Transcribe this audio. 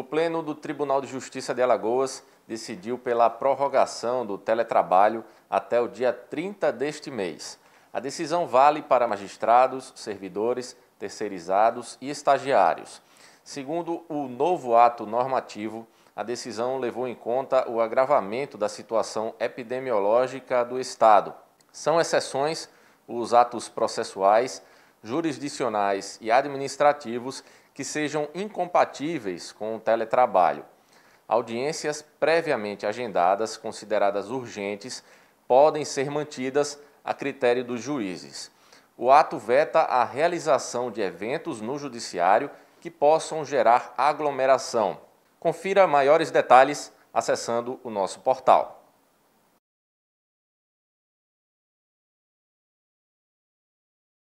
O Pleno do Tribunal de Justiça de Alagoas decidiu pela prorrogação do teletrabalho até o dia 30 deste mês. A decisão vale para magistrados, servidores, terceirizados e estagiários. Segundo o novo ato normativo, a decisão levou em conta o agravamento da situação epidemiológica do Estado. São exceções os atos processuais, jurisdicionais e administrativos que sejam incompatíveis com o teletrabalho. Audiências previamente agendadas, consideradas urgentes, podem ser mantidas a critério dos juízes. O ato veta a realização de eventos no judiciário que possam gerar aglomeração. Confira maiores detalhes acessando o nosso portal.